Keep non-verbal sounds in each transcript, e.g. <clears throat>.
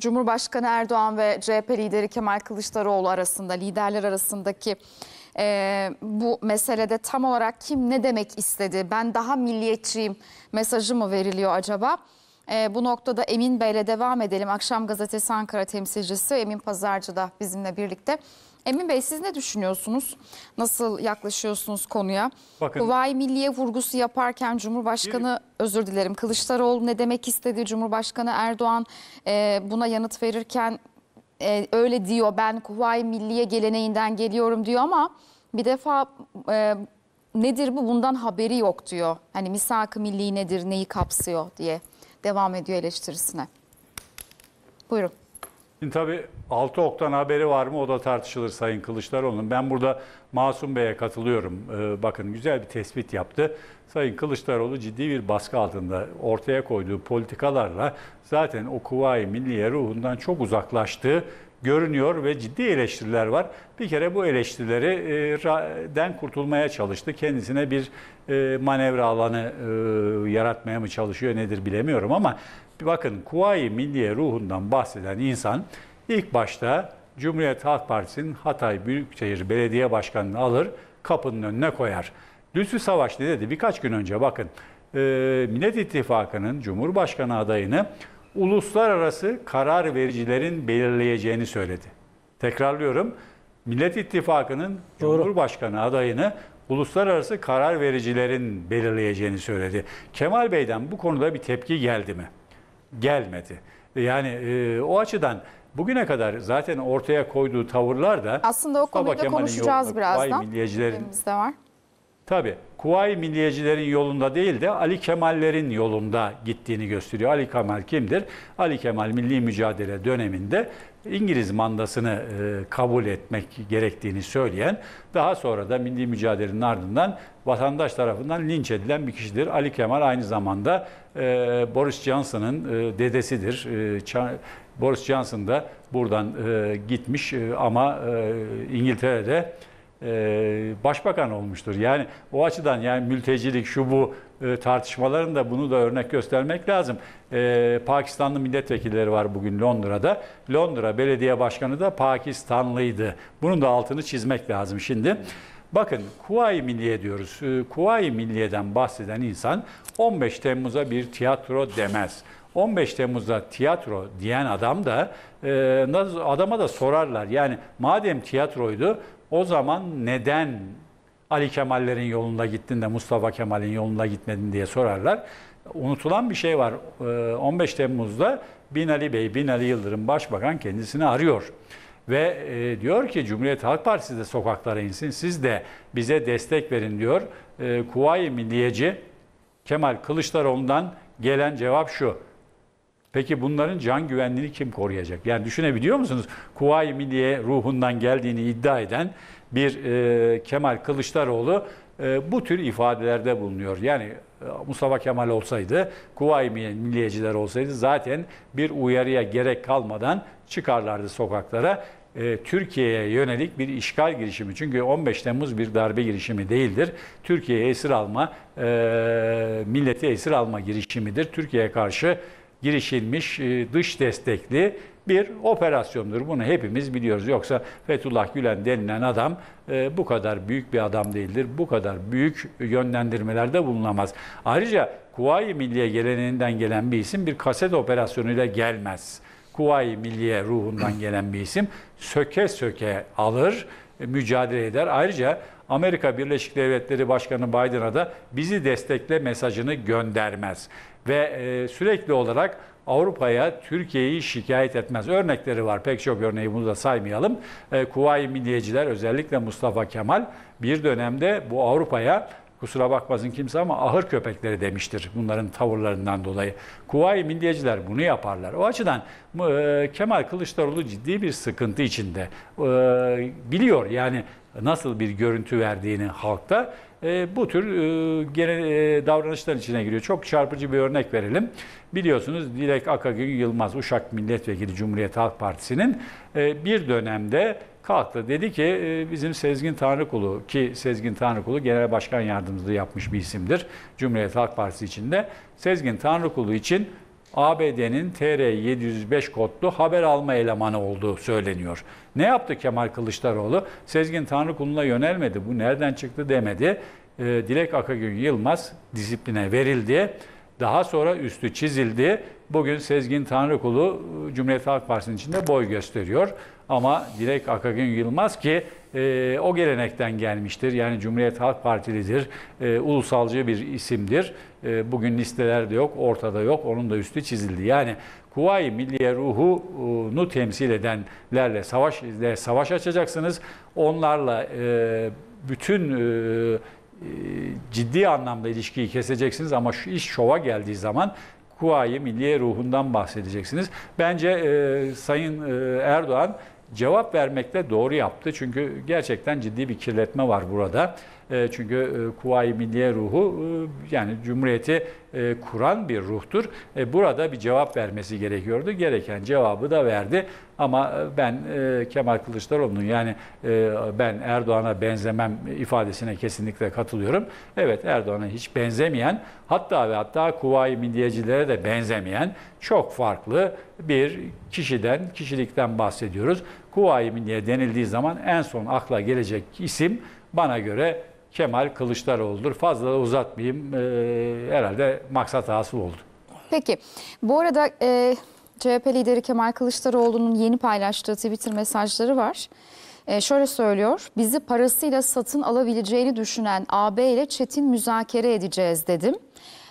Cumhurbaşkanı Erdoğan ve CHP lideri Kemal Kılıçdaroğlu arasında liderler arasındaki e, bu meselede tam olarak kim ne demek istedi? Ben daha milliyetçiyim mesajı mı veriliyor acaba? E, bu noktada Emin Bey'le devam edelim. Akşam Gazetesi Ankara temsilcisi Emin Pazarcı da bizimle birlikte. Emin Bey siz ne düşünüyorsunuz? Nasıl yaklaşıyorsunuz konuya? Bakın, Huvayi Milliye vurgusu yaparken Cumhurbaşkanı bir, özür dilerim Kılıçdaroğlu ne demek istedi? Cumhurbaşkanı Erdoğan e, buna yanıt verirken e, öyle diyor ben Huvayi Milliye geleneğinden geliyorum diyor ama bir defa e, nedir bu bundan haberi yok diyor. Hani misak-ı milli nedir neyi kapsıyor diye devam ediyor eleştirisine. Buyurun. Şimdi tabii 6 oktan haberi var mı o da tartışılır Sayın Kılıçdaroğlu'nun. Ben burada Masum Bey'e katılıyorum. Ee, bakın güzel bir tespit yaptı. Sayın Kılıçdaroğlu ciddi bir baskı altında ortaya koyduğu politikalarla zaten o Kuvayi Milliye ruhundan çok uzaklaştığı görünüyor ve ciddi eleştiriler var. Bir kere bu eleştirileri e, den kurtulmaya çalıştı. Kendisine bir e, manevra alanı e, yaratmaya mı çalışıyor nedir bilemiyorum ama bakın Kuvayi Milliye ruhundan bahseden insan ilk başta Cumhuriyet Halk Partisi'nin Hatay Büyükşehir Belediye Başkanı'nı alır, kapının önüne koyar. Lütfü Savaş ne dedi? Birkaç gün önce bakın, Millet İttifakı'nın Cumhurbaşkanı adayını uluslararası karar vericilerin belirleyeceğini söyledi. Tekrarlıyorum. Millet İttifakı'nın Doğru. Cumhurbaşkanı adayını uluslararası karar vericilerin belirleyeceğini söyledi. Kemal Bey'den bu konuda bir tepki geldi mi? Gelmedi. Yani e, o açıdan bugüne kadar zaten ortaya koyduğu tavırlar da aslında o konuda konuşacağız birazdan. Vay milliyecilerin. var. Tabii. Kuvayi Milliyecilerin yolunda değil de Ali Kemallerin yolunda gittiğini gösteriyor. Ali Kemal kimdir? Ali Kemal milli mücadele döneminde İngiliz mandasını e, kabul etmek gerektiğini söyleyen, daha sonra da milli mücadelenin ardından vatandaş tarafından linç edilen bir kişidir. Ali Kemal aynı zamanda e, Boris Johnson'ın e, dedesidir. Boris Johnson da buradan gitmiş ama İngiltere'de e, başbakan olmuştur. Yani o açıdan yani mültecilik şu bu e, tartışmalarında bunu da örnek göstermek lazım. E, Pakistanlı milletvekilleri var bugün Londra'da. Londra belediye başkanı da Pakistanlıydı. Bunun da altını çizmek lazım şimdi. Bakın Kuvayi Milliye diyoruz. Kuvayi Milliye'den bahseden insan 15 Temmuz'a bir tiyatro demez. 15 Temmuz'da tiyatro diyen adam da e, adama da sorarlar. Yani madem tiyatroydu o zaman neden Ali Kemal'lerin yolunda gittin de Mustafa Kemal'in yolunda gitmedin diye sorarlar. Unutulan bir şey var. 15 e, Temmuz'da Bin Ali Bey, Bin Ali Yıldırım Başbakan kendisini arıyor. Ve e, diyor ki Cumhuriyet Halk Partisi de sokaklara insin, siz de bize destek verin diyor. E, Kuvayi Milliyeci Kemal Kılıçdaroğlu'ndan gelen cevap şu. Peki bunların can güvenliğini kim koruyacak? Yani düşünebiliyor musunuz? Kuvayi Milliye ruhundan geldiğini iddia eden bir e, Kemal Kılıçdaroğlu e, bu tür ifadelerde bulunuyor. Yani e, Mustafa Kemal olsaydı, Kuvayi Milliyeciler olsaydı zaten bir uyarıya gerek kalmadan çıkarlardı sokaklara. E, Türkiye'ye yönelik bir işgal girişimi. Çünkü 15 Temmuz bir darbe girişimi değildir. Türkiye'ye esir alma, e, milleti esir alma girişimidir. Türkiye'ye karşı girişilmiş e, dış destekli bir operasyondur. Bunu hepimiz biliyoruz. Yoksa Fethullah Gülen denilen adam e, bu kadar büyük bir adam değildir. Bu kadar büyük yönlendirmelerde bulunamaz. Ayrıca Kuvayi Milliye geleneğinden gelen bir isim bir kaset operasyonuyla gelmez. Kuvayi Milliye ruhundan gelen bir isim söke söke alır, e, mücadele eder. Ayrıca Amerika Birleşik Devletleri Başkanı Biden'a da bizi destekle mesajını göndermez ve e, sürekli olarak Avrupa'ya Türkiye'yi şikayet etmez. Örnekleri var pek çok örneği bunu da saymayalım. E, Kuvayi Milliyeciler özellikle Mustafa Kemal bir dönemde bu Avrupa'ya kusura bakmasın kimse ama ahır köpekleri demiştir bunların tavırlarından dolayı. Kuvayi milliyeciler bunu yaparlar. O açıdan e, Kemal Kılıçdaroğlu ciddi bir sıkıntı içinde. E, biliyor yani nasıl bir görüntü verdiğini halkta e, bu tür e, genel e, davranışlar içine giriyor. Çok çarpıcı bir örnek verelim. Biliyorsunuz Dilek Akagül Yılmaz Uşak Milletvekili Cumhuriyet Halk Partisi'nin e, bir dönemde kalktı. Dedi ki e, bizim Sezgin Tanrıkulu ki Sezgin Tanrıkulu genel başkan yardımcılığı yapmış bir isimdir Cumhuriyet Halk Partisi içinde. Sezgin Tanrıkulu için ABD'nin TR705 kodlu haber alma elemanı olduğu söyleniyor. Ne yaptı Kemal Kılıçdaroğlu? Sezgin Tanrıkulu'na yönelmedi. Bu nereden çıktı demedi. E, Dilek Akagün Yılmaz disipline verildi. Daha sonra üstü çizildi. Bugün Sezgin Tanrıkulu e, Cumhuriyet Halk Partisi'nin içinde boy gösteriyor. Ama Dilek Akagün Yılmaz ki e, o gelenekten gelmiştir. Yani Cumhuriyet Halk Partilidir, e, ulusalcı bir isimdir. E, bugün listelerde yok, ortada yok, onun da üstü çizildi. Yani Kuvayi Milliye ruhunu temsil edenlerle savaş, savaş açacaksınız. Onlarla e, bütün e, e, ciddi anlamda ilişkiyi keseceksiniz ama şu iş şova geldiği zaman kuvayi milliye ruhundan bahsedeceksiniz. Bence e, Sayın e, Erdoğan cevap vermekle doğru yaptı. Çünkü gerçekten ciddi bir kirletme var burada. E, çünkü e, Kuvayi Milliye ruhu e, yani Cumhuriyeti kuran bir ruhtur. Burada bir cevap vermesi gerekiyordu. Gereken cevabı da verdi. Ama ben Kemal Kılıçdaroğlu'nun yani ben Erdoğan'a benzemem ifadesine kesinlikle katılıyorum. Evet Erdoğan'a hiç benzemeyen hatta ve hatta Kuvayi Milliyecilere de benzemeyen çok farklı bir kişiden, kişilikten bahsediyoruz. Kuvayi denildiği zaman en son akla gelecek isim bana göre Kemal Kılıçdaroğlu'dur. Fazla da uzatmayayım. Ee, herhalde maksat hasıl oldu. Peki bu arada e, CHP lideri Kemal Kılıçdaroğlu'nun yeni paylaştığı Twitter mesajları var. E, şöyle söylüyor, bizi parasıyla satın alabileceğini düşünen AB ile çetin müzakere edeceğiz dedim.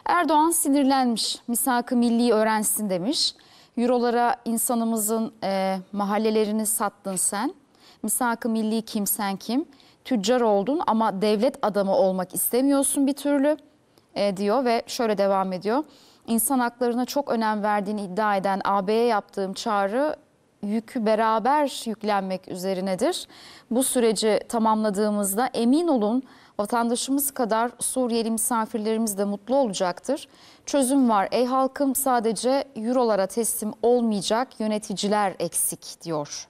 Erdoğan sinirlenmiş, misak-ı milli öğrensin demiş. Eurolara insanımızın e, mahallelerini sattın sen. Misak-ı milli kimsen kim? Tüccar oldun ama devlet adamı olmak istemiyorsun bir türlü e, diyor ve şöyle devam ediyor. İnsan haklarına çok önem verdiğini iddia eden AB'ye yaptığım çağrı yükü beraber yüklenmek üzerinedir. Bu süreci tamamladığımızda emin olun Vatandaşımız kadar Suriyeli misafirlerimiz de mutlu olacaktır. Çözüm var ey halkım sadece eurolara teslim olmayacak yöneticiler eksik diyor.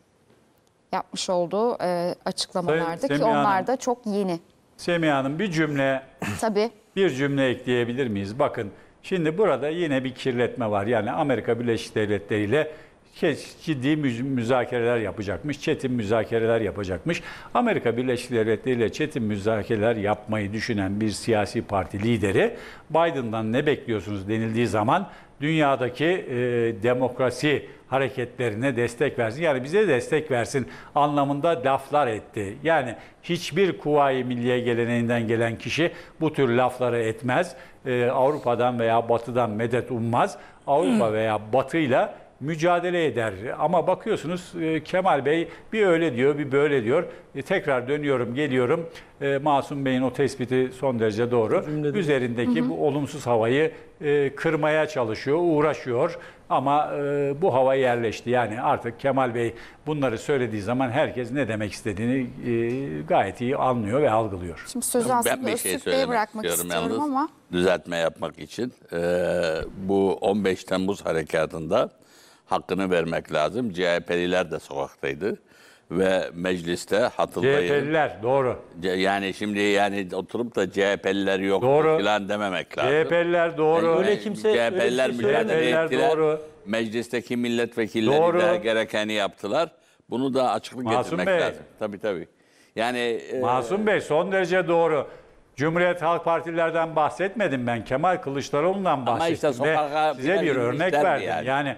Yapmış olduğu e, açıklamalarda ki onlar Hanım, da çok yeni. Semiha Hanım bir cümle <clears throat> Tabii. bir cümle ekleyebilir miyiz? Bakın şimdi burada yine bir kirletme var. Yani Amerika Birleşik Devletleri ile ciddi müzakereler yapacakmış, çetin müzakereler yapacakmış. Amerika Birleşik Devletleri ile çetin müzakereler yapmayı düşünen bir siyasi parti lideri Biden'dan ne bekliyorsunuz denildiği zaman dünyadaki e, demokrasi hareketlerine destek versin. Yani bize destek versin anlamında laflar etti. Yani hiçbir kuvayi milliye geleneğinden gelen kişi bu tür lafları etmez. E, Avrupa'dan veya Batı'dan medet ummaz. Avrupa veya Batı'yla mücadele eder. Ama bakıyorsunuz e, Kemal Bey bir öyle diyor, bir böyle diyor. E, tekrar dönüyorum, geliyorum. E, Masum Bey'in o tespiti son derece doğru. Cümledim. Üzerindeki hı hı. bu olumsuz havayı kırmaya çalışıyor, uğraşıyor. Ama bu hava yerleşti. Yani artık Kemal Bey bunları söylediği zaman herkes ne demek istediğini gayet iyi anlıyor ve algılıyor. Şimdi sözü aslında ben bir şey söylemek bırakmak istiyorum, istiyorum yalnız, ama. Düzeltme yapmak için. bu 15 Temmuz harekatında hakkını vermek lazım. CHP'liler de sokaktaydı ve mecliste hatırlayın. CHP'liler doğru. Yani şimdi yani oturup da CHP'liler yok doğru. falan dememek lazım. CHP'liler doğru. Yani öyle kimse CHP'liler öyle mücadele ettiler. Doğru. Meclisteki milletvekilleri doğru. de gerekeni yaptılar. Bunu da açıklık Masum getirmek Bey. lazım. Tabii tabii. Yani e, Masum e... Bey son derece doğru. Cumhuriyet Halk Partilerden bahsetmedim ben. Kemal Kılıçdaroğlu'ndan bahsettim. Ama işte sokağa size bir örnek verdim. Yani, yani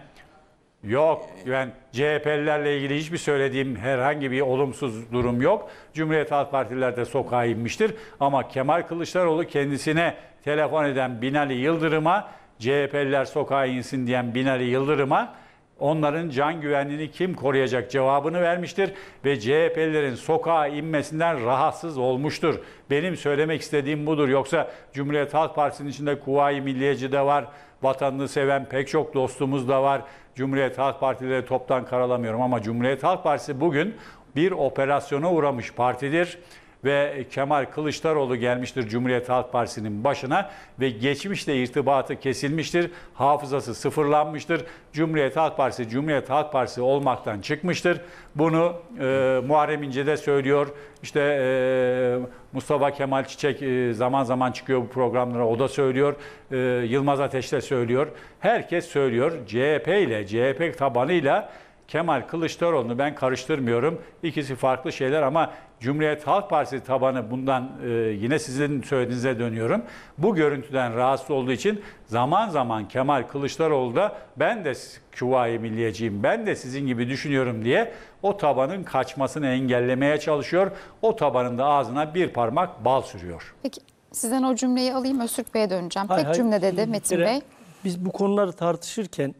Yok. Yani CHP'lilerle ilgili hiçbir söylediğim herhangi bir olumsuz durum yok. Cumhuriyet Halk Partililer de sokağa inmiştir. Ama Kemal Kılıçdaroğlu kendisine telefon eden Binali Yıldırım'a, CHP'liler sokağa insin diyen Binali Yıldırım'a onların can güvenliğini kim koruyacak cevabını vermiştir ve CHP'lilerin sokağa inmesinden rahatsız olmuştur. Benim söylemek istediğim budur. Yoksa Cumhuriyet Halk Partisi'nin içinde Kuvayi Milliyeci de var, Vatanını seven pek çok dostumuz da var. Cumhuriyet Halk Partileri toptan karalamıyorum ama Cumhuriyet Halk Partisi bugün bir operasyona uğramış partidir ve Kemal Kılıçdaroğlu gelmiştir Cumhuriyet Halk Partisi'nin başına ve geçmişle irtibatı kesilmiştir. Hafızası sıfırlanmıştır. Cumhuriyet Halk Partisi Cumhuriyet Halk Partisi olmaktan çıkmıştır. Bunu e, Muharrem İnce de söylüyor. İşte e, Mustafa Kemal Çiçek e, zaman zaman çıkıyor bu programlara o da söylüyor. E, Yılmaz Ateş de söylüyor. Herkes söylüyor. CHP ile CHP tabanıyla Kemal Kılıçdaroğlu'nu ben karıştırmıyorum. İkisi farklı şeyler ama Cumhuriyet Halk Partisi tabanı bundan e, yine sizin söylediğinize dönüyorum. Bu görüntüden rahatsız olduğu için zaman zaman Kemal Kılıçdaroğlu da ben de küvayi milliyeciyim, ben de sizin gibi düşünüyorum diye o tabanın kaçmasını engellemeye çalışıyor. O tabanın da ağzına bir parmak bal sürüyor. Peki sizden o cümleyi alayım Öztürk Bey'e döneceğim. Hayır, Tek hayır, cümle dedi Metin Bey. Biz bu konuları tartışırken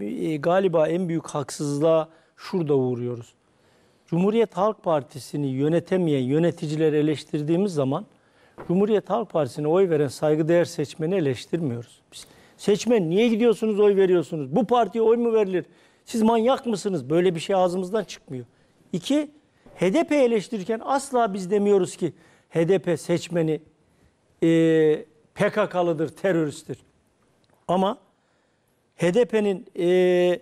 e, galiba en büyük haksızlığa şurada uğruyoruz. Cumhuriyet Halk Partisi'ni yönetemeyen yöneticileri eleştirdiğimiz zaman Cumhuriyet Halk Partisi'ne oy veren saygıdeğer seçmeni eleştirmiyoruz. Biz, seçmen niye gidiyorsunuz oy veriyorsunuz? Bu partiye oy mu verilir? Siz manyak mısınız? Böyle bir şey ağzımızdan çıkmıyor. İki, HDP eleştirirken asla biz demiyoruz ki HDP seçmeni e, PKK'lıdır, teröristtir. Ama HDP'nin e,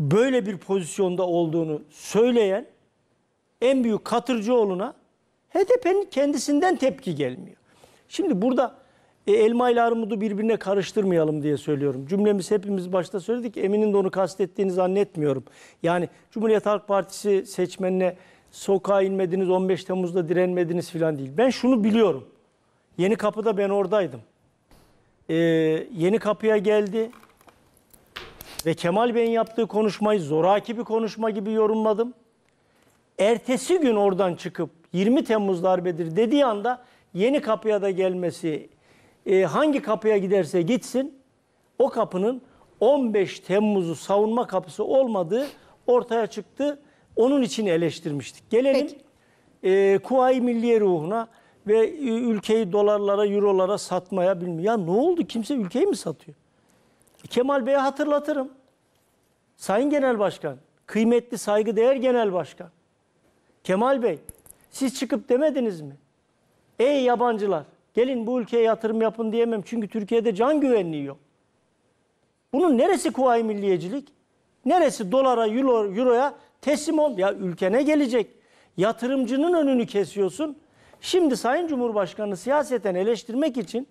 böyle bir pozisyonda olduğunu söyleyen en büyük Katırcıoğlu'na HDP'nin kendisinden tepki gelmiyor. Şimdi burada e, elma ile armudu birbirine karıştırmayalım diye söylüyorum. Cümlemiz hepimiz başta söyledik. Eminim de onu kastettiğini zannetmiyorum. Yani Cumhuriyet Halk Partisi seçmenine sokağa inmediniz, 15 Temmuz'da direnmediniz filan değil. Ben şunu biliyorum. Yeni Kapı'da ben oradaydım. Ee, yeni Kapı'ya geldi ve Kemal Bey'in yaptığı konuşmayı zoraki bir konuşma gibi yorumladım. Ertesi gün oradan çıkıp 20 Temmuz darbedir dediği anda yeni kapıya da gelmesi, e, hangi kapıya giderse gitsin o kapının 15 Temmuz'u savunma kapısı olmadığı ortaya çıktı. Onun için eleştirmiştik. Gelelim Peki. e, Kuvayi Milliye ruhuna ve e, ülkeyi dolarlara, eurolara satmaya bilmiyor. Ya ne oldu? Kimse ülkeyi mi satıyor? Kemal Bey'e hatırlatırım. Sayın Genel Başkan, kıymetli saygıdeğer Genel Başkan. Kemal Bey, siz çıkıp demediniz mi? Ey yabancılar, gelin bu ülkeye yatırım yapın diyemem çünkü Türkiye'de can güvenliği yok. Bunun neresi kuvayi milliyecilik? Neresi dolara, euro, euroya teslim ol? Ya ülkene gelecek. Yatırımcının önünü kesiyorsun. Şimdi Sayın Cumhurbaşkanı siyaseten eleştirmek için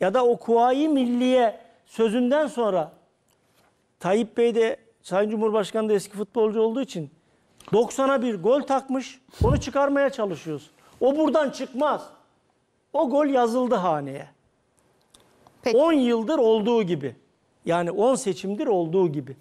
ya da o kuvayi milliye sözünden sonra Tayyip Bey de Sayın Cumhurbaşkanı da eski futbolcu olduğu için 90'a bir gol takmış. Onu çıkarmaya çalışıyoruz. O buradan çıkmaz. O gol yazıldı haneye. 10 yıldır olduğu gibi. Yani 10 seçimdir olduğu gibi.